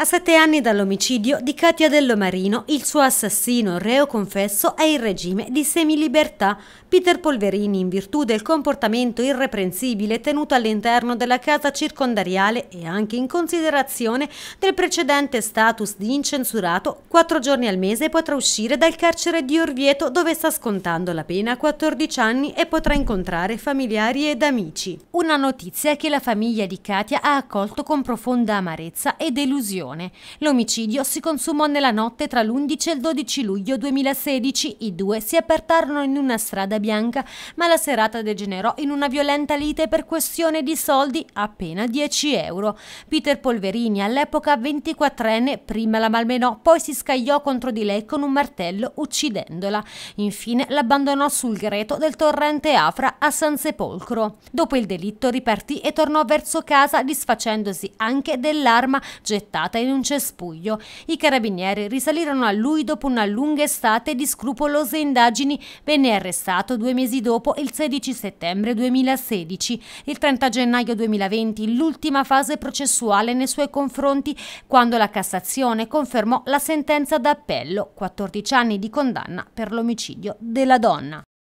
A sette anni dall'omicidio di Katia Dellomarino, il suo assassino reo confesso è in regime di semilibertà. Peter Polverini, in virtù del comportamento irreprensibile tenuto all'interno della casa circondariale e anche in considerazione del precedente status di incensurato, quattro giorni al mese potrà uscire dal carcere di Orvieto dove sta scontando la pena a 14 anni e potrà incontrare familiari ed amici. Una notizia che la famiglia di Katia ha accolto con profonda amarezza e delusione. Corleone. L'omicidio si consumò nella notte tra l'11 e il 12 luglio 2016. I due si apertarono in una strada bianca, ma la serata degenerò in una violenta lite per questione di soldi appena 10 euro. Peter Polverini, all'epoca 24enne, prima la malmenò, poi si scagliò contro di lei con un martello uccidendola. Infine l'abbandonò sul greto del torrente Afra a Sansepolcro. Dopo il delitto ripartì e tornò verso casa disfacendosi anche dell'arma gettata gettata in un cespuglio. I carabinieri risalirono a lui dopo una lunga estate di scrupolose indagini. Venne arrestato due mesi dopo, il 16 settembre 2016. Il 30 gennaio 2020, l'ultima fase processuale nei suoi confronti, quando la Cassazione confermò la sentenza d'appello, 14 anni di condanna per l'omicidio della donna.